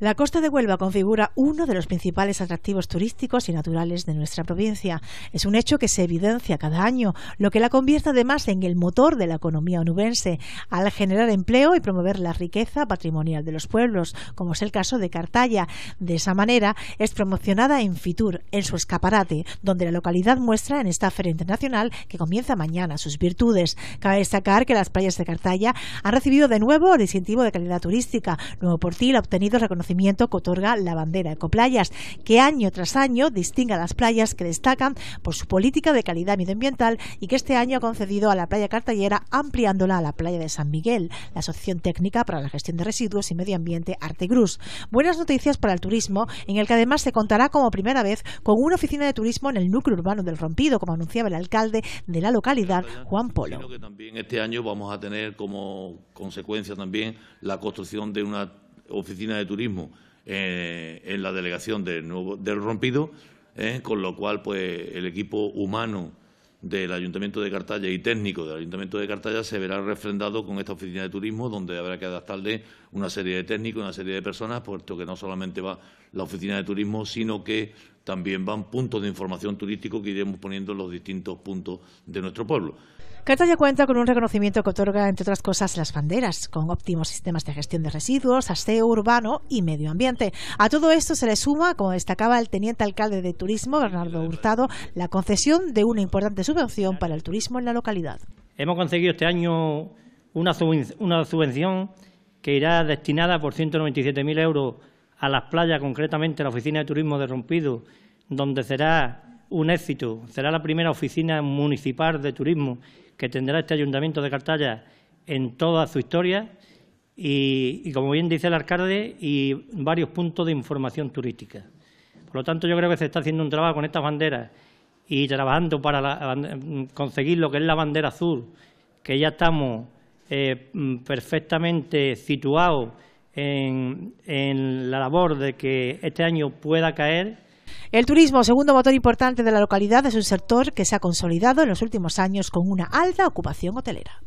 La costa de Huelva configura uno de los principales atractivos turísticos y naturales de nuestra provincia. Es un hecho que se evidencia cada año, lo que la convierte además en el motor de la economía onubense, al generar empleo y promover la riqueza patrimonial de los pueblos, como es el caso de Cartaya. De esa manera, es promocionada en Fitur, en su escaparate, donde la localidad muestra en esta feria internacional que comienza mañana sus virtudes. Cabe destacar que las playas de Cartaya han recibido de nuevo el distintivo de calidad turística. Nuevo Portil ha obtenido reconocimiento que otorga la bandera Ecoplayas, que año tras año distingue a las playas que destacan por su política de calidad medioambiental y que este año ha concedido a la playa Cartallera ampliándola a la playa de San Miguel, la Asociación Técnica para la Gestión de Residuos y Medio Ambiente Cruz. Buenas noticias para el turismo, en el que además se contará como primera vez con una oficina de turismo en el núcleo urbano del Rompido, como anunciaba el alcalde de la localidad, pues Juan Polo. Que también este año vamos a tener como consecuencia también la construcción de una oficina de turismo eh, en la delegación del, nuevo, Rompido, eh, con lo cual pues, el equipo humano del Ayuntamiento de Cartaya y técnico del Ayuntamiento de Cartaya se verá refrendado con esta oficina de turismo, donde habrá que adaptarle una serie de técnicos, una serie de personas, puesto que no solamente va la oficina de turismo, sino que también van puntos de información turístico que iremos poniendo en los distintos puntos de nuestro pueblo. Cartaya cuenta con un reconocimiento que otorga, entre otras cosas, las banderas, con óptimos sistemas de gestión de residuos, aseo urbano y medio ambiente. A todo esto se le suma, como destacaba el teniente alcalde de Turismo, Bernardo Hurtado, la concesión de una importante subvención para el turismo en la localidad. Hemos conseguido este año una subvención que irá destinada por 197.000 euros a las playas, concretamente la Oficina de Turismo de Rompido, donde será un éxito, será la primera oficina municipal de turismo que tendrá este Ayuntamiento de Cartaya en toda su historia y, como bien dice el alcalde, y varios puntos de información turística. Por lo tanto, yo creo que se está haciendo un trabajo con estas banderas y trabajando para conseguir lo que es la bandera azul, que ya estamos eh, perfectamente situados en, la labor de que este año pueda caer el turismo, segundo motor importante de la localidad, es un sector que se ha consolidado en los últimos años con una alta ocupación hotelera.